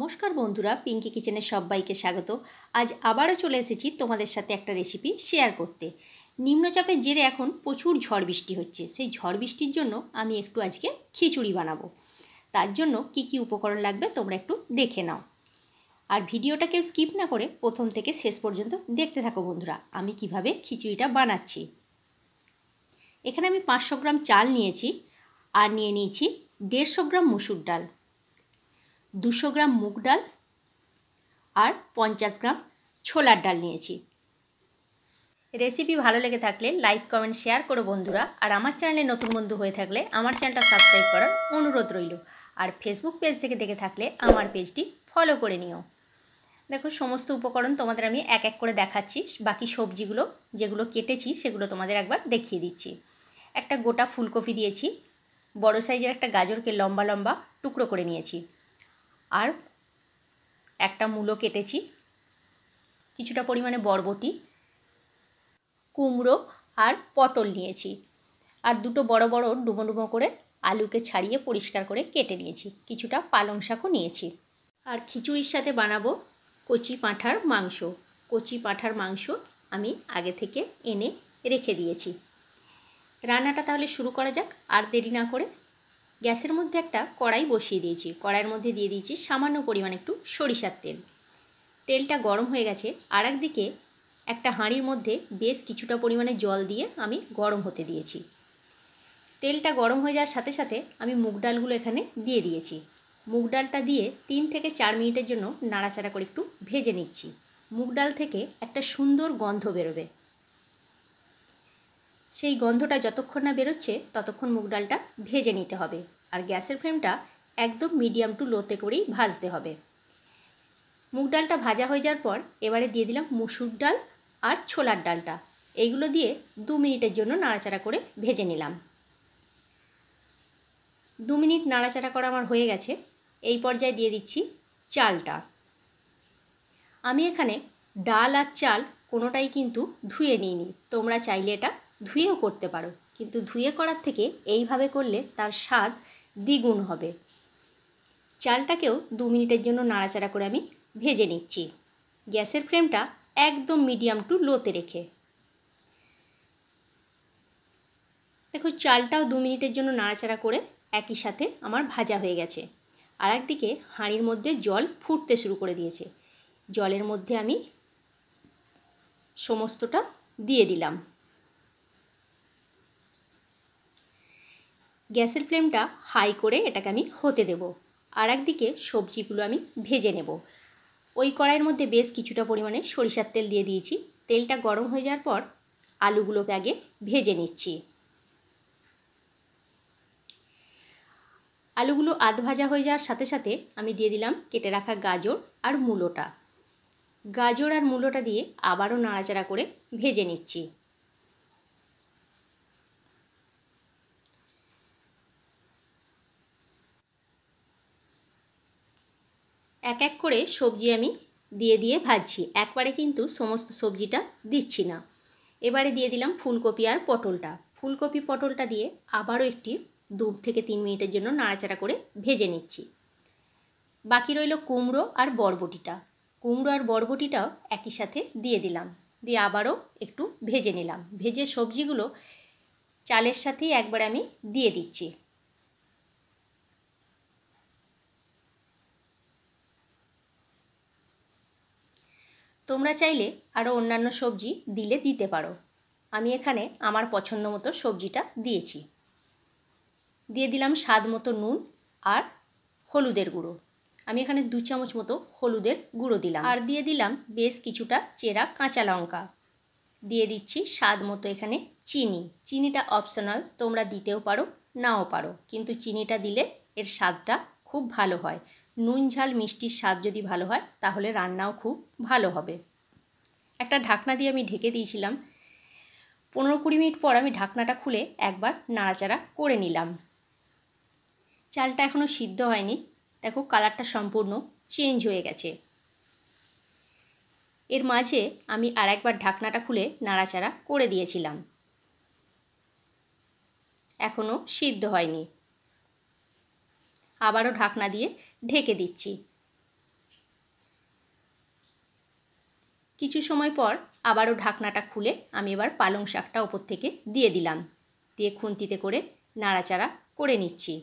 নমস্কার বন্ধুরা পিঙ্কি কিচেনের সবাইকে স্বাগত আজ আবারও চলে এসেছি তোমাদের সাথে একটা রেসিপি শেয়ার করতে নিম্নচাপের জেরে এখন প্রচুর ঝড় বৃষ্টি হচ্ছে সেই ঝড় বৃষ্টির জন্য আমি একটু আজকে খিচুড়ি বানাবো তার জন্য কি কি উপকরণ লাগবে তোমরা একটু দেখে নাও আর ভিডিওটা কেউ স্কিপ না করে প্রথম থেকে শেষ পর্যন্ত দেখতে থাকো বন্ধুরা আমি কিভাবে খিচুড়িটা বানাচ্ছি এখানে আমি পাঁচশো গ্রাম চাল নিয়েছি আর নিয়ে নিয়েছি দেড়শো গ্রাম মুসুর ডাল দুশো গ্রাম মুগ ডাল আর পঞ্চাশ গ্রাম ছোলার ডাল নিয়েছি রেসিপি ভালো লেগে থাকলে লাইক কমেন্ট শেয়ার করো বন্ধুরা আর আমার চ্যানেলে নতুন বন্ধু হয়ে থাকলে আমার চ্যানেলটা সাবস্ক্রাইব করার অনুরোধ রইল আর ফেসবুক পেজ থেকে দেখে থাকলে আমার পেজটি ফলো করে নিও দেখো সমস্ত উপকরণ তোমাদের আমি এক এক করে দেখাচ্ছি বাকি সবজিগুলো যেগুলো কেটেছি সেগুলো তোমাদের একবার দেখিয়ে দিচ্ছি একটা গোটা ফুলকপি দিয়েছি বড় সাইজের একটা গাজরকে লম্বা লম্বা টুকরো করে নিয়েছি আর একটা মূলো কেটেছি কিছুটা পরিমাণে বরবটি কুমড়ো আর পটল নিয়েছি আর দুটো বড় বড় ডুমো ডুমো করে আলুকে ছাড়িয়ে পরিষ্কার করে কেটে নিয়েছি কিছুটা পালং শাকও নিয়েছি আর খিচুড়ির সাথে বানাবো কচি পাঁঠার মাংস কচি পাঁঠার মাংস আমি আগে থেকে এনে রেখে দিয়েছি রান্নাটা তাহলে শুরু করা যাক আর দেরি না করে গ্যাসের মধ্যে একটা কড়াই বসিয়ে দিয়েছি কড়াইয়ের মধ্যে দিয়ে দিয়েছি সামান্য পরিমাণ একটু সরিষার তেল তেলটা গরম হয়ে গেছে আর একদিকে একটা হাঁড়ির মধ্যে বেশ কিছুটা পরিমাণে জল দিয়ে আমি গরম হতে দিয়েছি তেলটা গরম হয়ে যাওয়ার সাথে সাথে আমি মুগ ডালগুলো এখানে দিয়ে দিয়েছি মুগ ডালটা দিয়ে তিন থেকে চার মিনিটের জন্য নাড়াচাড়া করে একটু ভেজে নিচ্ছি মুগ ডাল থেকে একটা সুন্দর গন্ধ বেরোবে সেই গন্ধটা যতক্ষণ না বেরোচ্ছে ততক্ষণ মুগ ডালটা ভেজে নিতে হবে আর গ্যাসের ফ্লেমটা একদম মিডিয়াম টু লোতে করেই ভাজতে হবে মুগ ডালটা ভাজা হয়ে যাওয়ার পর এবারে দিয়ে দিলাম মুসুর ডাল আর ছোলার ডালটা এইগুলো দিয়ে দু মিনিটের জন্য নাড়াচাড়া করে ভেজে নিলাম দু মিনিট নাড়াচাড়া করা আমার হয়ে গেছে এই পর্যায়ে দিয়ে দিচ্ছি চালটা আমি এখানে ডাল আর চাল কোনোটাই কিন্তু ধুয়ে নিইনি তোমরা চাইলে এটা ধুয়েও করতে পারো কিন্তু ধুয়ে করার থেকে এইভাবে করলে তার স্বাদ দ্বিগুণ হবে চালটাকেও দু মিনিটের জন্য নাড়াচাড়া করে আমি ভেজে নিচ্ছি গ্যাসের ফ্লেমটা একদম মিডিয়াম টু লোতে রেখে দেখো চালটাও দু মিনিটের জন্য নাড়াচাড়া করে একই সাথে আমার ভাজা হয়ে গেছে আর একদিকে হাঁড়ির মধ্যে জল ফুটতে শুরু করে দিয়েছে জলের মধ্যে আমি সমস্তটা দিয়ে দিলাম গ্যাসের ফ্লেমটা হাই করে এটাকে আমি হতে দেব আর একদিকে সবজিগুলো আমি ভেজে নেব ওই কড়াইয়ের মধ্যে বেশ কিছুটা পরিমাণে সরিষার তেল দিয়ে দিয়েছি তেলটা গরম হয়ে যাওয়ার পর আলুগুলোকে আগে ভেজে নিচ্ছি আলুগুলো আধ ভাজা হয়ে যাওয়ার সাথে সাথে আমি দিয়ে দিলাম কেটে রাখা গাজর আর মূলোটা গাজর আর মূলোটা দিয়ে আবারও নাড়াচাড়া করে ভেজে নিচ্ছি এক এক করে সবজি আমি দিয়ে দিয়ে ভাজছি একবারে কিন্তু সমস্ত সবজিটা দিচ্ছি না এবারে দিয়ে দিলাম ফুলকপি আর পটলটা ফুলকপি পটলটা দিয়ে আবারও একটি দু থেকে তিন মিনিটের জন্য নাড়াচাড়া করে ভেজে নিচ্ছি বাকি রইল কুমড়ো আর বরবটিটা কুমড়ো আর বরবটিটাও একই সাথে দিয়ে দিলাম দিয়ে আবারও একটু ভেজে নিলাম ভেজে সবজিগুলো চালের সাথেই একবার আমি দিয়ে দিচ্ছি তোমরা চাইলে আরও অন্যান্য সবজি দিলে দিতে পারো আমি এখানে আমার পছন্দ মতো সবজিটা দিয়েছি দিয়ে দিলাম স্বাদ মতো নুন আর হলুদের গুঁড়ো আমি এখানে দু চামচ মতো হলুদের গুঁড়ো দিলাম আর দিয়ে দিলাম বেশ কিছুটা চেরা কাঁচা লঙ্কা দিয়ে দিচ্ছি স্বাদ মতো এখানে চিনি চিনিটা অপশনাল তোমরা দিতেও পারো নাও পারো কিন্তু চিনিটা দিলে এর স্বাদটা খুব ভালো হয় নুন ঝাল মিষ্টির স্বাদ যদি ভালো হয় তাহলে রান্নাও খুব ভালো হবে একটা ঢাকনা দিয়ে আমি ঢেকে দিয়েছিলাম পনেরো কুড়ি মিনিট পর আমি ঢাকনাটা খুলে একবার নাড়াচাড়া করে নিলাম চালটা এখনও সিদ্ধ হয়নি দেখো কালারটা সম্পূর্ণ চেঞ্জ হয়ে গেছে এর মাঝে আমি আর একবার ঢাকনাটা খুলে নাড়াচাড়া করে দিয়েছিলাম এখনও সিদ্ধ হয়নি আবারও ঢাকনা দিয়ে ঢেকে দিচ্ছি কিছু সময় পর আবারও ঢাকনাটা খুলে আমি এবার পালং শাকটা ওপর থেকে দিয়ে দিলাম দিয়ে খুন্তিতে করে নাড়াচাড়া করে নিচ্ছি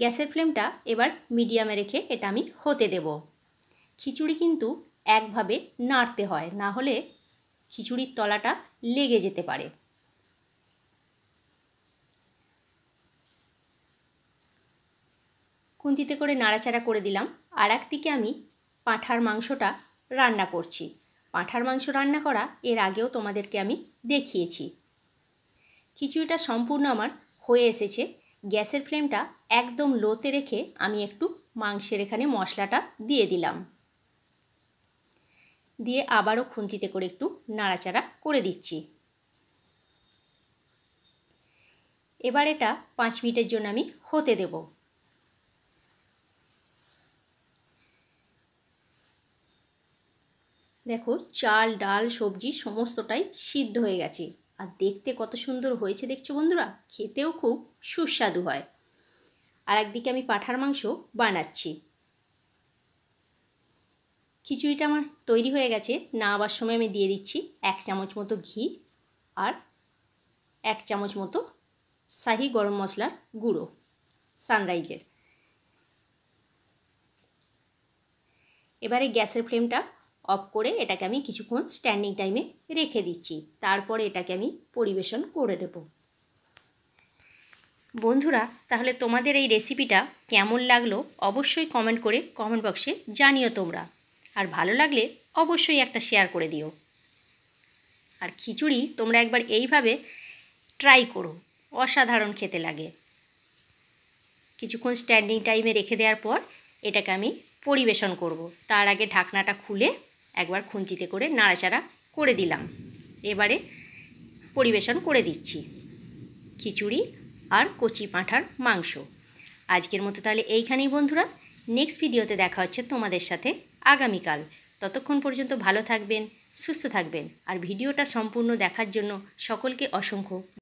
গ্যাসের ফ্লেমটা এবার মিডিয়ামে রেখে এটা আমি হতে দেব খিচুড়ি কিন্তু একভাবে নাড়তে হয় না হলে খিচুড়ির তলাটা লেগে যেতে পারে খুন্তিতে করে নাড়াচাড়া করে দিলাম আর একদিকে আমি পাঁঠার মাংসটা রান্না করছি পাঁঠার মাংস রান্না করা এর আগেও তোমাদেরকে আমি দেখিয়েছি খিচুড়িটা সম্পূর্ণ আমার হয়ে এসেছে গ্যাসের ফ্লেমটা একদম লোতে রেখে আমি একটু মাংসের এখানে মশলাটা দিয়ে দিলাম দিয়ে আবারও খুন্তিতে করে একটু নাড়াচাড়া করে দিচ্ছি এবার এটা পাঁচ মিনিটের জন্য আমি হতে দেবো দেখো চাল ডাল সবজি সমস্তটাই সিদ্ধ হয়ে গেছে আর দেখতে কত সুন্দর হয়েছে দেখছো বন্ধুরা খেতেও খুব সুস্বাদু হয় আর একদিকে আমি পাঠার মাংস বানাচ্ছি খিচুড়িটা আমার তৈরি হয়ে গেছে না আবার সময় আমি দিয়ে দিচ্ছি এক চামচ মতো ঘি আর এক চামচ মতো শাহি গরম মশলার গুঁড়ো সানরাইজের এবারে গ্যাসের ফ্লেমটা অফ করে এটাকে আমি কিছুক্ষণ স্ট্যান্ডিং টাইমে রেখে দিচ্ছি তারপরে এটাকে আমি পরিবেশন করে দেব বন্ধুরা তাহলে তোমাদের এই রেসিপিটা কেমন লাগলো অবশ্যই কমেন্ট করে কমেন্ট বক্সে জানিও তোমরা আর ভালো লাগলে অবশ্যই একটা শেয়ার করে দিও আর খিচুড়ি তোমরা একবার এইভাবে ট্রাই করো অসাধারণ খেতে লাগে কিছুক্ষণ স্ট্যান্ডিং টাইমে রেখে দেওয়ার পর এটাকে আমি পরিবেশন করব তার আগে ঢাকনাটা খুলে একবার খুন্তিতে করে নাড়াচাড়া করে দিলাম এবারে পরিবেশন করে দিচ্ছি খিচুড়ি আর কচি পাঁঠার মাংস আজকের মতো তাহলে এইখানেই বন্ধুরা নেক্সট ভিডিওতে দেখা হচ্ছে তোমাদের সাথে আগামীকাল ততক্ষণ পর্যন্ত ভালো থাকবেন সুস্থ থাকবেন আর ভিডিওটা সম্পূর্ণ দেখার জন্য সকলকে অসংখ্য